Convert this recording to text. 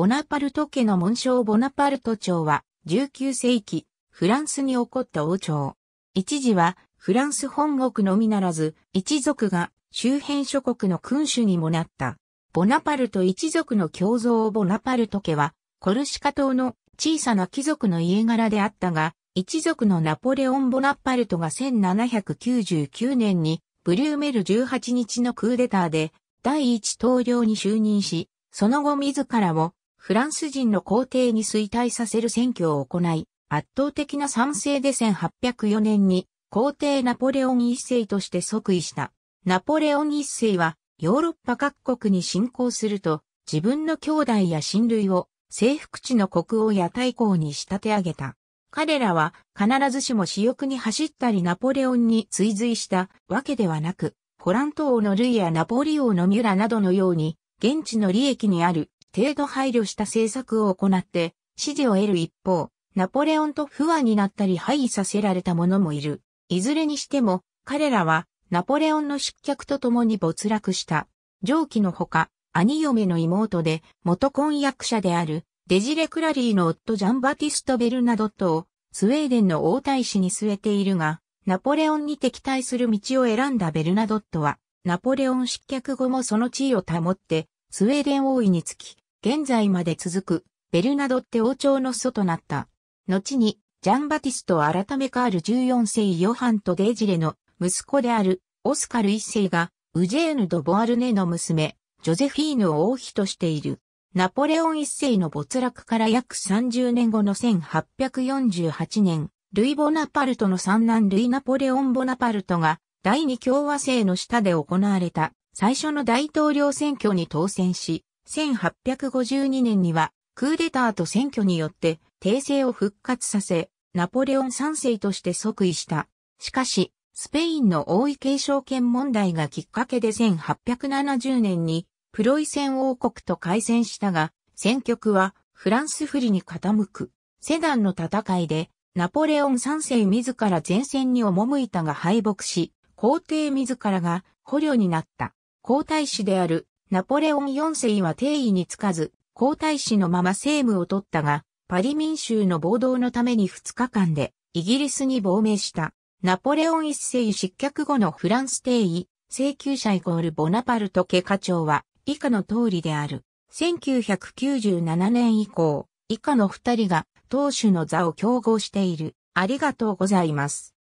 ボナパルト家の紋章ボナパルト朝は、19世紀、フランスに起こった王朝。一時は、フランス本国のみならず、一族が周辺諸国の君主にもなった。ボナパルト一族の共造ボナパルト家は、コルシカ島の小さな貴族の家柄であったが、一族のナポレオン・ボナパルトが1799年に、ブリューメル18日のクーデターで、第一統領に就任し、その後自らをフランス人の皇帝に衰退させる選挙を行い、圧倒的な賛成で1804年に皇帝ナポレオン一世として即位した。ナポレオン一世はヨーロッパ各国に侵攻すると自分の兄弟や親類を征服地の国王や大公に仕立て上げた。彼らは必ずしも私欲に走ったりナポレオンに追随したわけではなく、ホラント王のルイやナポリ王のミュラなどのように現地の利益にある程度配慮した政策を行って支持を得る一方、ナポレオンと不安になったり廃位させられた者もいる。いずれにしても、彼らはナポレオンの失脚とともに没落した。上記のほか、兄嫁の妹で元婚約者であるデジレ・クラリーの夫ジャンバティスト・ベルナドットをスウェーデンの王太子に据えているが、ナポレオンに敵対する道を選んだベルナドットは、ナポレオン失脚後もその地位を保って、スウェーデン王位につき、現在まで続く、ベルナドって王朝の祖となった。後に、ジャンバティスト改めカール14世ヨハンとデジレの息子であるオスカル一世がウジェーヌ・ド・ボアルネの娘、ジョゼフィーヌを王妃としている。ナポレオン一世の没落から約30年後の1848年、ルイ・ボナパルトの三男ルイ・ナポレオン・ボナパルトが第二共和制の下で行われた最初の大統領選挙に当選し、1852年には、クーデターと選挙によって、帝政を復活させ、ナポレオン3世として即位した。しかし、スペインの王位継承権問題がきっかけで1870年に、プロイセン王国と開戦したが、戦局はフランス不利に傾く。セダンの戦いで、ナポレオン3世自ら前線に赴いたが敗北し、皇帝自らが捕虜になった。皇太子であるナポレオン4世は定位につかず、皇太子のまま政務を取ったが、パリ民衆の暴動のために2日間でイギリスに亡命した。ナポレオン一世失脚後のフランス定位、請求者イコールボナパルト家課長は以下の通りである。1997年以降、以下の2人が当主の座を競合している。ありがとうございます。